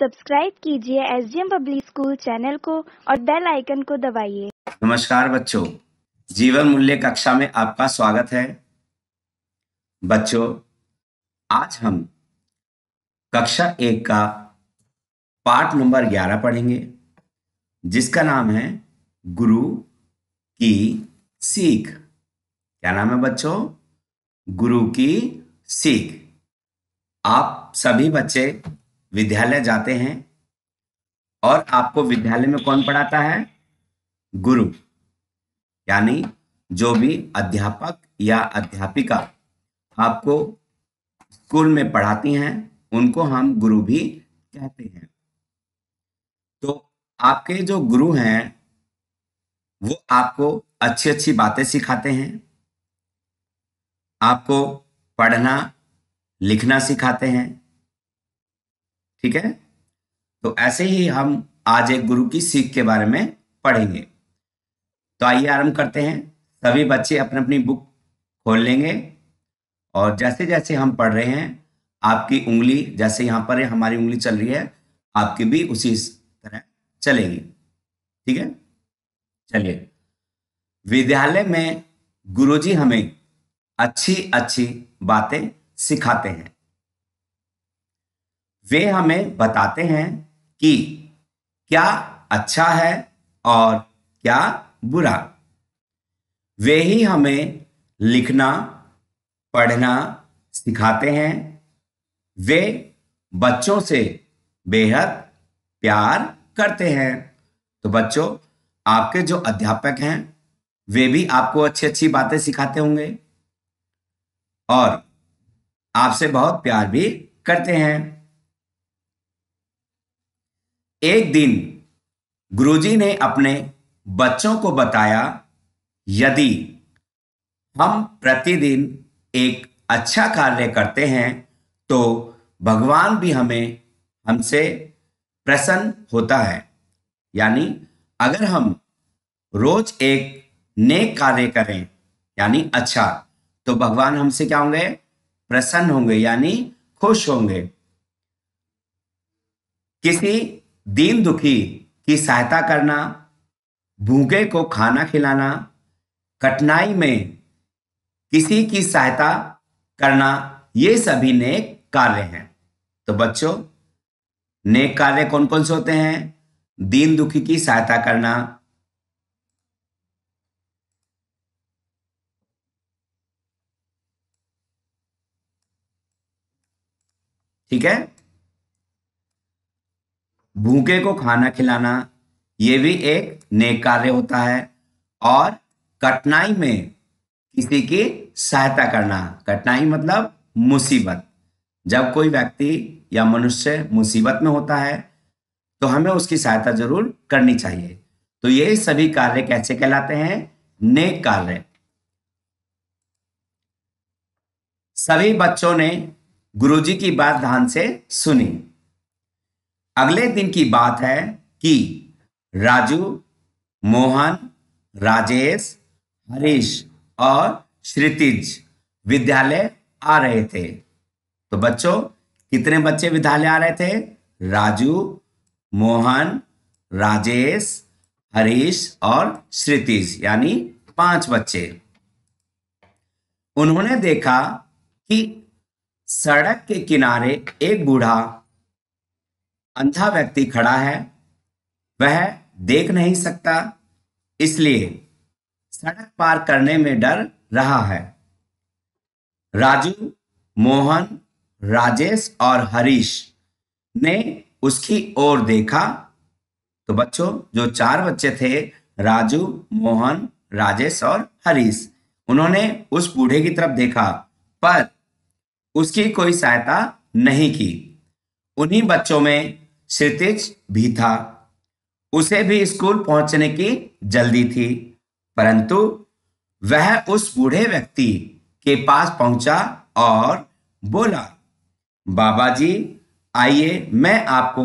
subscribe कीजिए S D M public school channel को और बेल आइकन को दबाइए नमस्कार बच्चों जीवन मूल्य कक्षा में आपका स्वागत है बच्चों आज हम कक्षा एक का पाठ नंबर ग्यारह पढ़ेंगे जिसका नाम है गुरु की सीख क्या नाम है बच्चों गुरु की सीख आप सभी बच्चे विद्यालय जाते हैं और आपको विद्यालय में कौन पढ़ाता है गुरु यानी जो भी अध्यापक या अध्यापिका आपको स्कूल में पढ़ाती हैं उनको हम गुरु भी कहते हैं तो आपके जो गुरु हैं वो आपको अच्छी अच्छी बातें सिखाते हैं आपको पढ़ना लिखना सिखाते हैं ठीक है तो ऐसे ही हम आज एक गुरु की सीख के बारे में पढ़ेंगे तो आइए आरंभ करते हैं सभी बच्चे अपनी अपनी बुक खोल लेंगे और जैसे जैसे हम पढ़ रहे हैं आपकी उंगली जैसे यहाँ पर हमारी उंगली चल रही है आपकी भी उसी तरह चलेगी ठीक है चलिए विद्यालय में गुरुजी हमें अच्छी अच्छी बातें सिखाते हैं वे हमें बताते हैं कि क्या अच्छा है और क्या बुरा वे ही हमें लिखना पढ़ना सिखाते हैं वे बच्चों से बेहद प्यार करते हैं तो बच्चों आपके जो अध्यापक हैं वे भी आपको अच्छी अच्छी बातें सिखाते होंगे और आपसे बहुत प्यार भी करते हैं एक दिन गुरुजी ने अपने बच्चों को बताया यदि हम प्रतिदिन एक अच्छा कार्य करते हैं तो भगवान भी हमें हमसे प्रसन्न होता है यानी अगर हम रोज एक नेक कार्य करें यानी अच्छा तो भगवान हमसे क्या होंगे प्रसन्न होंगे यानी खुश होंगे किसी दीन दुखी की सहायता करना भूखे को खाना खिलाना कठिनाई में किसी की सहायता करना ये सभी नेक कार्य हैं तो बच्चों नेक कार्य कौन कौन से होते हैं दीन दुखी की सहायता करना ठीक है भूखे को खाना खिलाना ये भी एक नेक कार्य होता है और कठिनाई में किसी की सहायता करना कठिनाई मतलब मुसीबत जब कोई व्यक्ति या मनुष्य मुसीबत में होता है तो हमें उसकी सहायता जरूर करनी चाहिए तो ये सभी कार्य कैसे कहलाते हैं नेक कार्य सभी बच्चों ने गुरुजी की बात ध्यान से सुनी अगले दिन की बात है कि राजू मोहन राजेश हरीश और श्रितिज विद्यालय आ रहे थे तो बच्चों कितने बच्चे विद्यालय आ रहे थे राजू मोहन राजेश हरीश और श्रितिज यानी पांच बच्चे उन्होंने देखा कि सड़क के किनारे एक बूढ़ा अंधा व्यक्ति खड़ा है वह देख नहीं सकता इसलिए सड़क पार करने में डर रहा है राजू मोहन राजेश और हरीश ने उसकी ओर देखा तो बच्चों जो चार बच्चे थे राजू मोहन राजेश और हरीश उन्होंने उस बूढ़े की तरफ देखा पर उसकी कोई सहायता नहीं की उन्हीं बच्चों में क्षितिज भी था उसे भी स्कूल पहुंचने की जल्दी थी परंतु वह उस बूढ़े व्यक्ति के पास पहुंचा और बोला बाबा जी आइए मैं आपको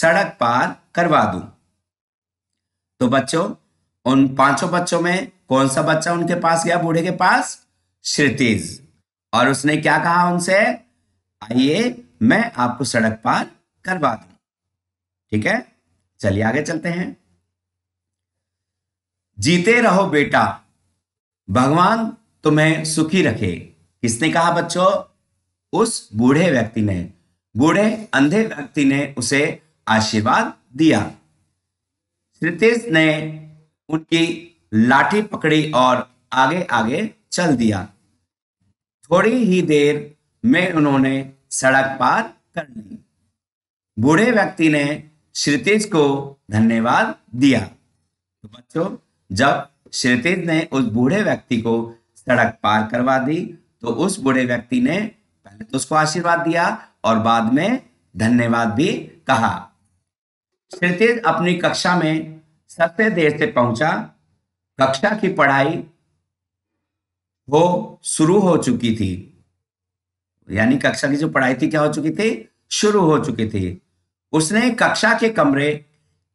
सड़क पार करवा दूं तो बच्चों उन पांचों बच्चों में कौन सा बच्चा उनके पास गया बूढ़े के पास श्रितिज और उसने क्या कहा उनसे आइए मैं आपको सड़क पार करवा दूं ठीक है चलिए आगे चलते हैं जीते रहो बेटा भगवान तुम्हें सुखी रखे किसने कहा बच्चों उस बूढ़े व्यक्ति ने बूढ़े अंधे व्यक्ति ने उसे आशीर्वाद दिया श्रितेश ने उनकी लाठी पकड़ी और आगे आगे चल दिया थोड़ी ही देर में उन्होंने सड़क पार कर ली बूढ़े व्यक्ति ने श्रीतेज को धन्यवाद दिया तो बच्चों जब श्रीतेज ने उस बूढ़े व्यक्ति को सड़क पार करवा दी तो उस बूढ़े व्यक्ति ने पहले तो उसको आशीर्वाद दिया और बाद में धन्यवाद भी कहा श्रीतेज अपनी कक्षा में सबसे देर से पहुंचा कक्षा की पढ़ाई वो शुरू हो चुकी थी यानी कक्षा की जो पढ़ाई थी क्या हो चुकी थी शुरू हो चुकी थी उसने कक्षा के कमरे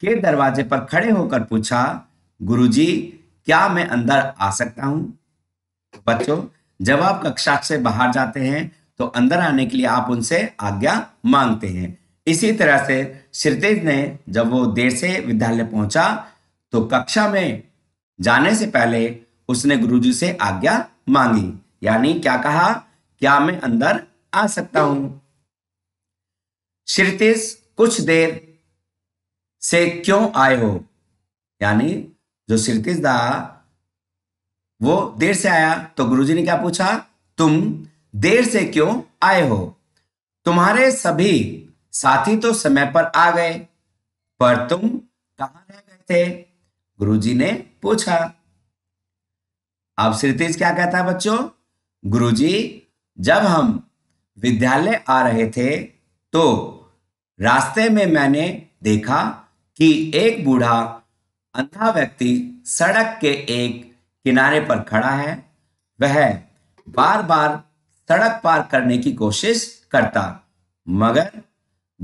के दरवाजे पर खड़े होकर पूछा गुरुजी क्या मैं अंदर आ सकता हूं बच्चों जब आप कक्षा से बाहर जाते हैं तो अंदर आने के लिए आप उनसे आज्ञा मांगते हैं इसी तरह से श्रीतेज ने जब वो देर से विद्यालय पहुंचा तो कक्षा में जाने से पहले उसने गुरुजी से आज्ञा मांगी यानी क्या कहा क्या मैं अंदर आ सकता हूं श्रीतेज कुछ देर से क्यों आए हो यानी जो सिरतीज दा वो देर से आया तो गुरुजी ने क्या पूछा तुम देर से क्यों आए हो तुम्हारे सभी साथी तो समय पर आ गए पर तुम कहां रह गए थे गुरुजी ने पूछा अब श्रीतीज क्या कहता है बच्चों गुरुजी जब हम विद्यालय आ रहे थे तो रास्ते में मैंने देखा कि एक बूढ़ा अंधा व्यक्ति सड़क के एक किनारे पर खड़ा है वह बार बार सड़क पार करने की कोशिश करता मगर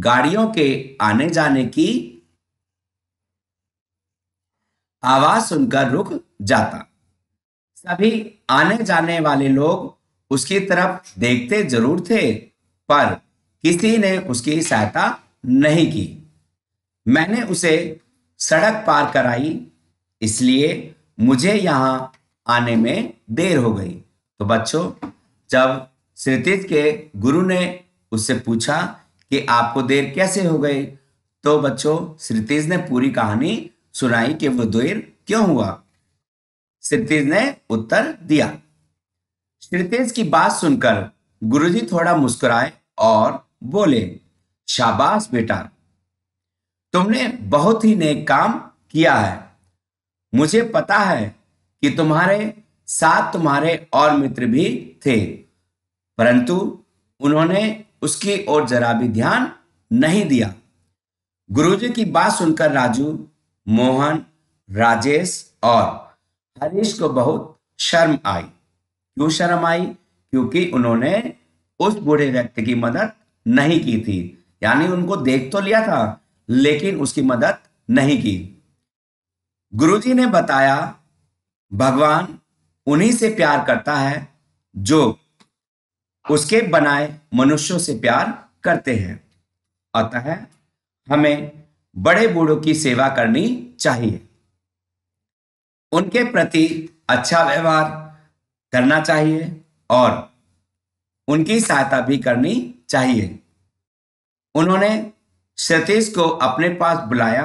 गाड़ियों के आने जाने की आवाज सुनकर रुक जाता सभी आने जाने वाले लोग उसकी तरफ देखते जरूर थे पर किसी ने उसकी सहायता नहीं की मैंने उसे सड़क पार कराई इसलिए मुझे यहाँ आने में देर हो गई तो बच्चों जब श्रीतिज के गुरु ने उससे पूछा कि आपको देर कैसे हो गई तो बच्चों श्रीतिज ने पूरी कहानी सुनाई कि वो देर क्यों हुआ श्रीतिज ने उत्तर दिया श्रीतिज की बात सुनकर गुरुजी थोड़ा मुस्कुराए और बोले शाबाश बेटा तुमने बहुत ही नेक काम किया है मुझे पता है कि तुम्हारे साथ तुम्हारे और मित्र भी थे परंतु उन्होंने उसकी ओर जरा भी ध्यान नहीं दिया गुरुजी की बात सुनकर राजू मोहन राजेश और हरीश को बहुत शर्म आई क्यों शर्म आई क्योंकि उन्होंने उस बूढ़े व्यक्ति की मदद नहीं की थी यानी उनको देख तो लिया था लेकिन उसकी मदद नहीं की गुरुजी ने बताया भगवान उन्हीं से प्यार करता है जो उसके बनाए मनुष्यों से प्यार करते हैं अतः है, हमें बड़े बूढ़ों की सेवा करनी चाहिए उनके प्रति अच्छा व्यवहार करना चाहिए और उनकी सहायता भी करनी चाहिए उन्होंने सतीश को अपने पास बुलाया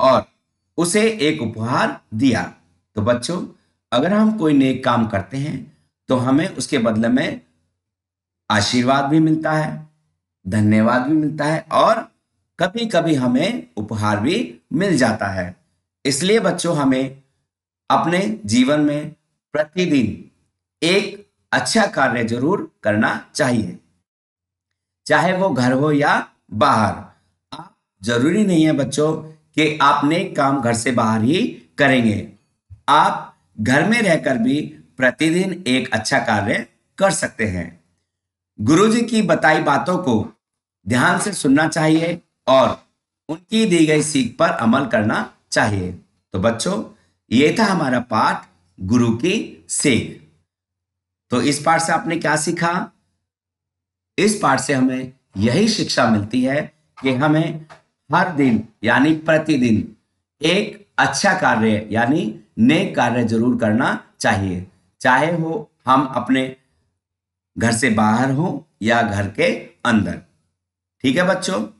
और उसे एक उपहार दिया तो बच्चों अगर हम कोई नेक काम करते हैं तो हमें उसके बदले में आशीर्वाद भी मिलता है धन्यवाद भी मिलता है और कभी कभी हमें उपहार भी मिल जाता है इसलिए बच्चों हमें अपने जीवन में प्रतिदिन एक अच्छा कार्य जरूर करना चाहिए चाहे वो घर हो या बाहर आप जरूरी नहीं है बच्चों कि आप नेक काम घर से बाहर ही करेंगे आप घर में रहकर भी प्रतिदिन एक अच्छा कार्य कर सकते हैं गुरुजी की बताई बातों को ध्यान से सुनना चाहिए और उनकी दी गई सीख पर अमल करना चाहिए तो बच्चों ये था हमारा पाठ गुरु की सीख तो इस पाठ से आपने क्या सीखा इस पाठ से हमें यही शिक्षा मिलती है कि हमें हर दिन यानी प्रतिदिन एक अच्छा कार्य यानी नेक कार्य जरूर करना चाहिए चाहे हो हम अपने घर से बाहर हो या घर के अंदर ठीक है बच्चों